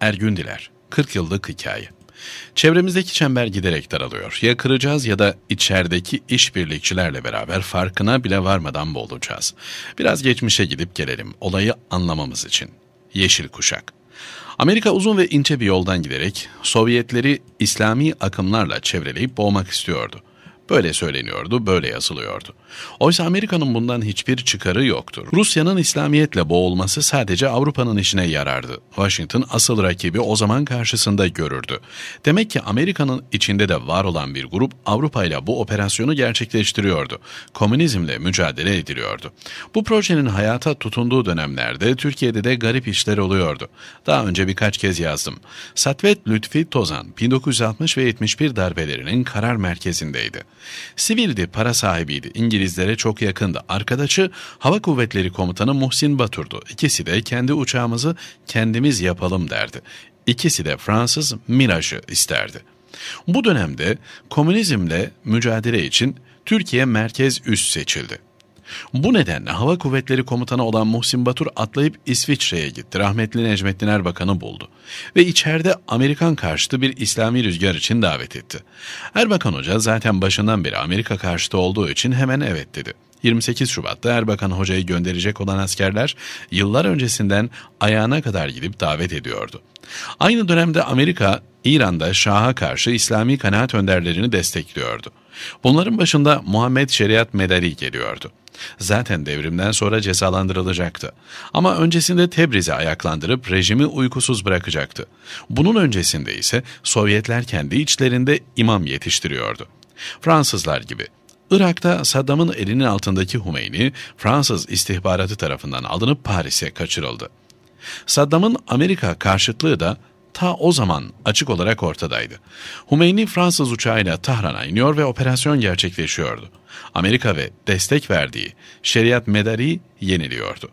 Ergün Diler, 40 yıllık hikaye. Çevremizdeki çember giderek daralıyor. Ya kıracağız ya da içerideki işbirlikçilerle beraber farkına bile varmadan boğulacağız. Biraz geçmişe gidip gelelim olayı anlamamız için. Yeşil Kuşak Amerika uzun ve ince bir yoldan giderek Sovyetleri İslami akımlarla çevreleyip boğmak istiyordu. Böyle söyleniyordu, böyle yazılıyordu. Oysa Amerika'nın bundan hiçbir çıkarı yoktur. Rusya'nın İslamiyetle boğulması sadece Avrupa'nın işine yarardı. Washington asıl rakibi o zaman karşısında görürdü. Demek ki Amerika'nın içinde de var olan bir grup Avrupa ile bu operasyonu gerçekleştiriyordu. Komünizmle mücadele ediliyordu. Bu projenin hayata tutunduğu dönemlerde Türkiye'de de garip işler oluyordu. Daha önce birkaç kez yazdım. Satvet Lütfi Tozan 1960 ve 71 darbelerinin karar merkezindeydi. Sivildi, para sahibiydi, İngilizlere çok yakındı. Arkadaşı Hava Kuvvetleri Komutanı Muhsin Batur'du. İkisi de kendi uçağımızı kendimiz yapalım derdi. İkisi de Fransız Mirage'ı isterdi. Bu dönemde komünizmle mücadele için Türkiye merkez üst seçildi. Bu nedenle Hava Kuvvetleri Komutanı olan Muhsin Batur atlayıp İsviçre'ye gitti. Rahmetli Necmettin Erbakan'ı buldu ve içeride Amerikan karşıtı bir İslami rüzgar için davet etti. Erbakan Hoca zaten başından beri Amerika karşıtı olduğu için hemen evet dedi. 28 Şubat'ta Erbakan Hoca'yı gönderecek olan askerler yıllar öncesinden ayağına kadar gidip davet ediyordu. Aynı dönemde Amerika, İran'da Şah'a karşı İslami kanaat önderlerini destekliyordu. Bunların başında Muhammed Şeriat Medali geliyordu. Zaten devrimden sonra cezalandırılacaktı. Ama öncesinde Tebriz'i ayaklandırıp rejimi uykusuz bırakacaktı. Bunun öncesinde ise Sovyetler kendi içlerinde imam yetiştiriyordu. Fransızlar gibi. Irak'ta Saddam'ın elinin altındaki Hümeyni, Fransız istihbaratı tarafından alınıp Paris'e kaçırıldı. Saddam'ın Amerika karşıtlığı da ta o zaman açık olarak ortadaydı. Humeyni Fransız uçağıyla Tahran'a iniyor ve operasyon gerçekleşiyordu. Amerika ve destek verdiği Şeriat Medari yeniliyordu.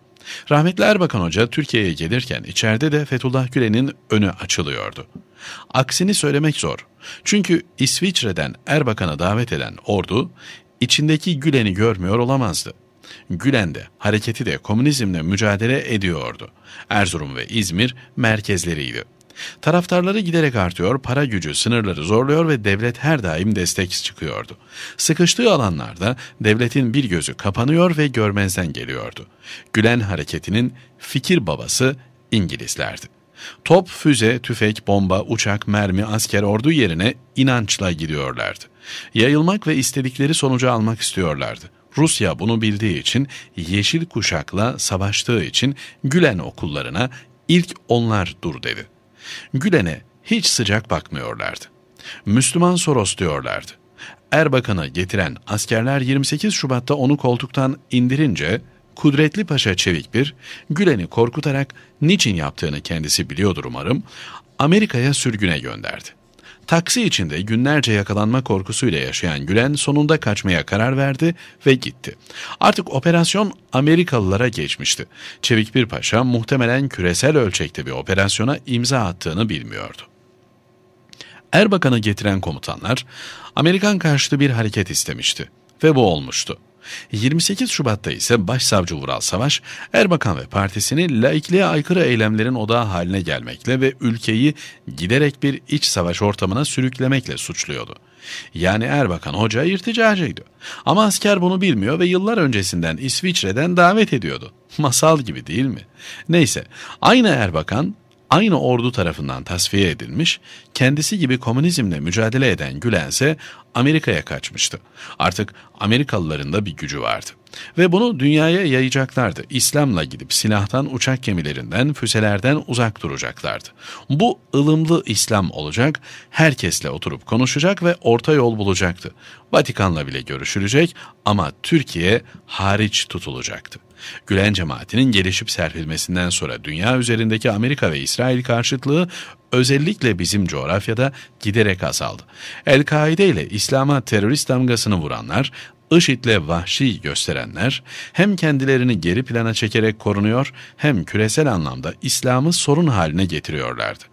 Rahmetli Erbakan Hoca Türkiye'ye gelirken içeride de Fethullah Gülen'in önü açılıyordu. Aksini söylemek zor. Çünkü İsviçre'den Erbakan'a davet eden ordu içindeki Gülen'i görmüyor olamazdı. Gülen de hareketi de komünizmle mücadele ediyordu. Erzurum ve İzmir merkezleriydi. Taraftarları giderek artıyor, para gücü sınırları zorluyor ve devlet her daim destek çıkıyordu. Sıkıştığı alanlarda devletin bir gözü kapanıyor ve görmezden geliyordu. Gülen hareketinin fikir babası İngilizlerdi. Top, füze, tüfek, bomba, uçak, mermi, asker, ordu yerine inançla gidiyorlardı. Yayılmak ve istedikleri sonucu almak istiyorlardı. Rusya bunu bildiği için, yeşil kuşakla savaştığı için Gülen okullarına ilk onlar dur dedi. Gülen'e hiç sıcak bakmıyorlardı. Müslüman Soros diyorlardı. Erbakan'ı getiren askerler 28 Şubat'ta onu koltuktan indirince Kudretli Paşa çevik bir Gülen'i korkutarak niçin yaptığını kendisi biliyordur umarım, Amerika'ya sürgüne gönderdi. Taksi içinde günlerce yakalanma korkusuyla yaşayan Gülen sonunda kaçmaya karar verdi ve gitti. Artık operasyon Amerikalılara geçmişti. Çevik bir paşa muhtemelen küresel ölçekte bir operasyona imza attığını bilmiyordu. Erbakan'ı getiren komutanlar Amerikan karşıtı bir hareket istemişti ve bu olmuştu. 28 Şubat'ta ise Başsavcı Vural Savaş, Erbakan ve partisini laikliğe aykırı eylemlerin odağı haline gelmekle ve ülkeyi giderek bir iç savaş ortamına sürüklemekle suçluyordu. Yani Erbakan Hoca irticacıydı. Ama asker bunu bilmiyor ve yıllar öncesinden İsviçre'den davet ediyordu. Masal gibi değil mi? Neyse, aynı Erbakan aynı ordu tarafından tasfiye edilmiş, kendisi gibi komünizmle mücadele eden Gülen ise Amerika'ya kaçmıştı. Artık Amerikalıların da bir gücü vardı. Ve bunu dünyaya yayacaklardı. İslam'la gidip silahtan, uçak gemilerinden, füselerden uzak duracaklardı. Bu ılımlı İslam olacak, herkesle oturup konuşacak ve orta yol bulacaktı. Vatikan'la bile görüşülecek ama Türkiye hariç tutulacaktı. Gülen cemaatinin gelişip serpilmesinden sonra dünya üzerindeki Amerika ve İsrail karşıtlığı özellikle bizim coğrafyada giderek azaldı. El-Kaide ile İslam'a terörist damgasını vuranlar, IŞİD'le vahşi gösterenler hem kendilerini geri plana çekerek korunuyor hem küresel anlamda İslam'ı sorun haline getiriyorlardı.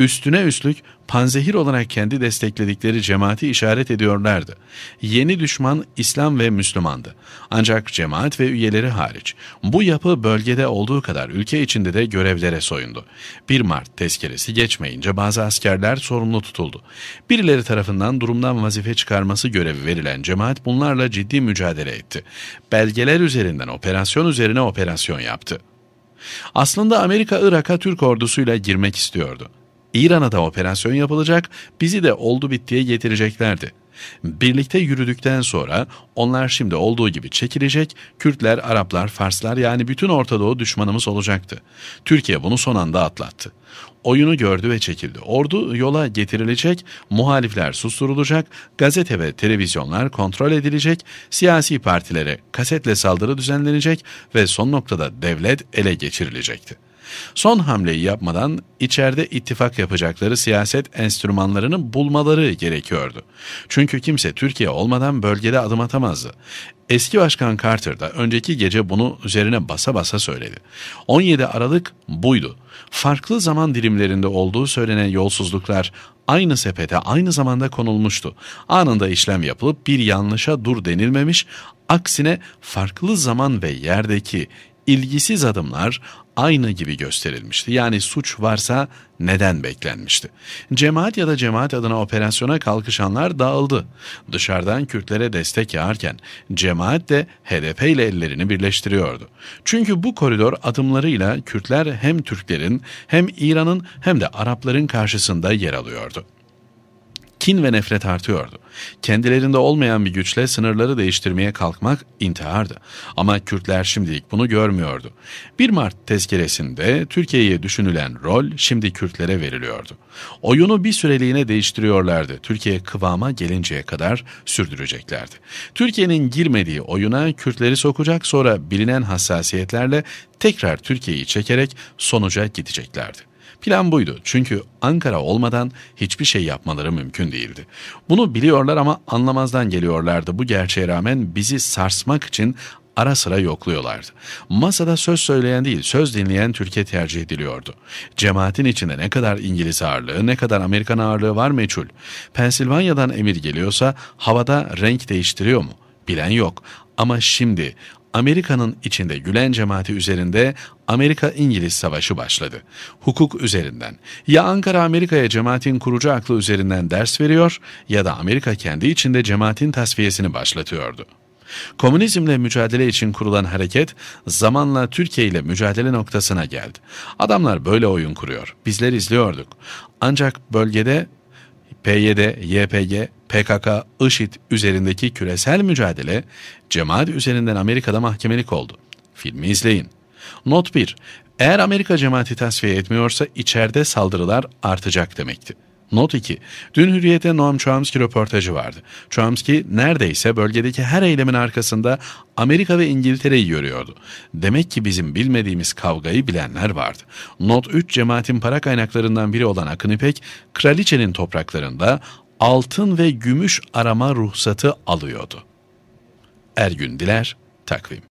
Üstüne üstlük panzehir olarak kendi destekledikleri cemaati işaret ediyorlardı. Yeni düşman İslam ve Müslümandı. Ancak cemaat ve üyeleri hariç. Bu yapı bölgede olduğu kadar ülke içinde de görevlere soyundu. 1 Mart tezkeresi geçmeyince bazı askerler sorumlu tutuldu. Birileri tarafından durumdan vazife çıkarması görevi verilen cemaat bunlarla ciddi mücadele etti. Belgeler üzerinden operasyon üzerine operasyon yaptı. Aslında Amerika Irak'a Türk ordusuyla girmek istiyordu. İran'a da operasyon yapılacak, bizi de oldu bittiye getireceklerdi. Birlikte yürüdükten sonra onlar şimdi olduğu gibi çekilecek, Kürtler, Araplar, Farslar yani bütün Orta Doğu düşmanımız olacaktı. Türkiye bunu son anda atlattı. Oyunu gördü ve çekildi. Ordu yola getirilecek, muhalifler susturulacak, gazete ve televizyonlar kontrol edilecek, siyasi partilere kasetle saldırı düzenlenecek ve son noktada devlet ele geçirilecekti. Son hamleyi yapmadan içeride ittifak yapacakları siyaset enstrümanlarını bulmaları gerekiyordu. Çünkü kimse Türkiye olmadan bölgede adım atamazdı. Eski Başkan Carter da önceki gece bunu üzerine basa basa söyledi. 17 Aralık buydu. Farklı zaman dilimlerinde olduğu söylenen yolsuzluklar aynı sepete aynı zamanda konulmuştu. Anında işlem yapılıp bir yanlışa dur denilmemiş, aksine farklı zaman ve yerdeki ilgisiz adımlar aynı gibi gösterilmişti. Yani suç varsa neden beklenmişti? Cemaat ya da cemaat adına operasyona kalkışanlar dağıldı. Dışarıdan Kürtlere destek yağarken cemaat de HDP ile ellerini birleştiriyordu. Çünkü bu koridor adımlarıyla Kürtler hem Türklerin hem İran'ın hem de Arapların karşısında yer alıyordu kin ve nefret artıyordu. Kendilerinde olmayan bir güçle sınırları değiştirmeye kalkmak intihardı. Ama Kürtler şimdilik bunu görmüyordu. 1 Mart tezkeresinde Türkiye'ye düşünülen rol şimdi Kürtlere veriliyordu. Oyunu bir süreliğine değiştiriyorlardı. Türkiye kıvama gelinceye kadar sürdüreceklerdi. Türkiye'nin girmediği oyuna Kürtleri sokacak sonra bilinen hassasiyetlerle tekrar Türkiye'yi çekerek sonuca gideceklerdi. Plan buydu çünkü Ankara olmadan hiçbir şey yapmaları mümkün değildi. Bunu biliyorlar ama anlamazdan geliyorlardı. Bu gerçeğe rağmen bizi sarsmak için ara sıra yokluyorlardı. Masada söz söyleyen değil, söz dinleyen Türkiye tercih ediliyordu. Cemaatin içinde ne kadar İngiliz ağırlığı, ne kadar Amerikan ağırlığı var meçhul. Pensilvanya'dan emir geliyorsa havada renk değiştiriyor mu? Bilen yok. Ama şimdi Amerika'nın içinde gülen cemaati üzerinde Amerika-İngiliz savaşı başladı. Hukuk üzerinden. Ya Ankara Amerika'ya cemaatin kurucu aklı üzerinden ders veriyor ya da Amerika kendi içinde cemaatin tasfiyesini başlatıyordu. Komünizmle mücadele için kurulan hareket zamanla Türkiye ile mücadele noktasına geldi. Adamlar böyle oyun kuruyor. Bizler izliyorduk. Ancak bölgede PYD, YPG, PKK, IŞİD üzerindeki küresel mücadele cemaat üzerinden Amerika'da mahkemelik oldu. Filmi izleyin. Not 1. Eğer Amerika cemaati tasfiye etmiyorsa içeride saldırılar artacak demekti. Not 2. Dün Hürriyet'te Noam Chomsky röportajı vardı. Chomsky neredeyse bölgedeki her eylemin arkasında Amerika ve İngiltere'yi görüyordu. Demek ki bizim bilmediğimiz kavgayı bilenler vardı. Not 3 cemaatin para kaynaklarından biri olan Akın İpek, kraliçenin topraklarında altın ve gümüş arama ruhsatı alıyordu. Ergün Diler, Takvim